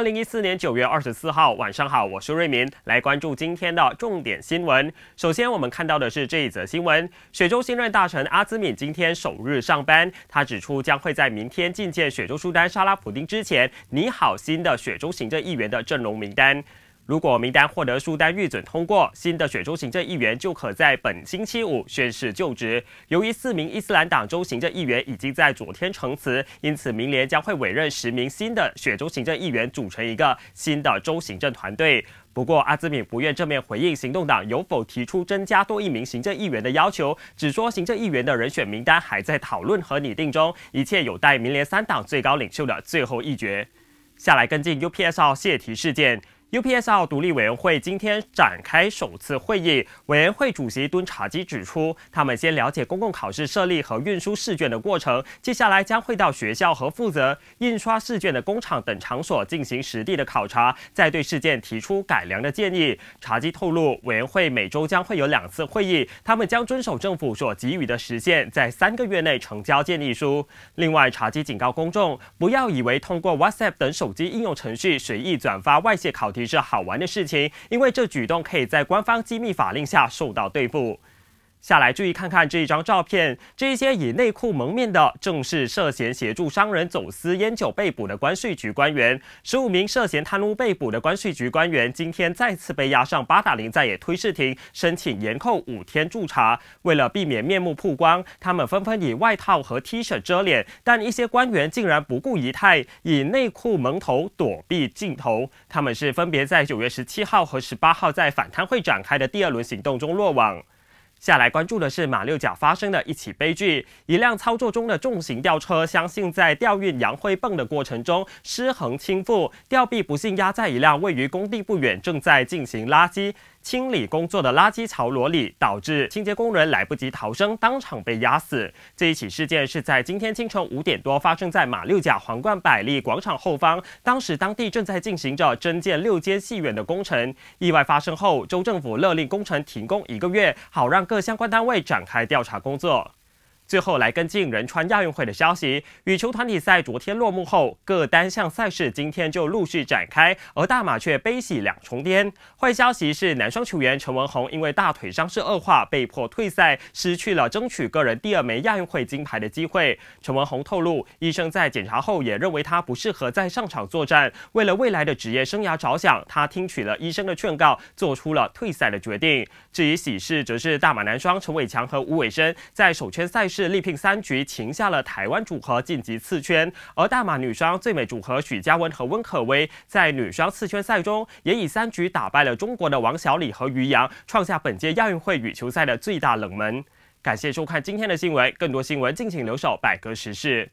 二零一四年九月二十四号晚上好，我是瑞民，来关注今天的重点新闻。首先，我们看到的是这一则新闻：雪州新任大臣阿兹敏今天首日上班，他指出将会在明天觐见雪州苏丹沙拉普丁之前，拟好新的雪州行政议员的阵容名单。如果名单获得书单预准通过，新的雪州行政议员就可在本星期五宣誓就职。由于四名伊斯兰党州行政议员已经在昨天呈辞，因此民联将会委任十名新的雪州行政议员组成一个新的州行政团队。不过阿兹敏不愿正面回应行动党有否提出增加多一名行政议员的要求，只说行政议员的人选名单还在讨论和拟定中，一切有待民联三党最高领袖的最后一决。下来跟进 UPSO 泄题事件。u p s l 独立委员会今天展开首次会议，委员会主席敦查基指出，他们先了解公共考试设立和运输试卷的过程，接下来将会到学校和负责印刷试卷的工厂等场所进行实地的考察，再对事件提出改良的建议。查基透露，委员会每周将会有两次会议，他们将遵守政府所给予的时限，在三个月内成交建议书。另外，查基警告公众，不要以为通过 WhatsApp 等手机应用程序随意转发外泄考题。只是好玩的事情，因为这举动可以在官方机密法令下受到对付。下来，注意看看这一张照片。这些以内裤蒙面的，正是涉嫌协助商人走私烟酒被捕的关税局官员。十五名涉嫌贪污被捕的关税局官员，今天再次被押上八达岭再也推事庭，申请延扣五天驻查。为了避免面目曝光，他们纷纷以外套和 T 恤遮脸，但一些官员竟然不顾仪态，以内裤蒙头躲避镜头。他们是分别在九月十七号和十八号，在反贪会展开的第二轮行动中落网。下来关注的是马六甲发生的一起悲剧：一辆操作中的重型吊车，相信在吊运洋灰泵的过程中失衡倾覆，吊臂不幸压在一辆位于工地不远正在进行垃圾。清理工作的垃圾槽罗里导致清洁工人来不及逃生，当场被压死。这一起事件是在今天清晨五点多发生在马六甲皇冠百丽广场后方，当时当地正在进行着增建六间戏院的工程。意外发生后，州政府勒令工程停工一个月，好让各相关单位展开调查工作。最后来跟进仁川亚运会的消息，羽球团体赛昨天落幕后，各单项赛事今天就陆续展开。而大马却悲喜两重天。坏消息是，男双球员陈文宏因为大腿伤势恶化，被迫退赛，失去了争取个人第二枚亚运会金牌的机会。陈文宏透露，医生在检查后也认为他不适合再上场作战。为了未来的职业生涯着想，他听取了医生的劝告，做出了退赛的决定。至于喜事，则是大马男双陈伟强和吴伟生在首圈赛事。是力拼三局，擒下了台湾组合晋级四圈。而大马女双最美组合许嘉文和温可薇在女双四圈赛中，也以三局打败了中国的王小李和于洋，创下本届亚运会羽球赛的最大冷门。感谢收看今天的新闻，更多新闻敬请留守百科时事。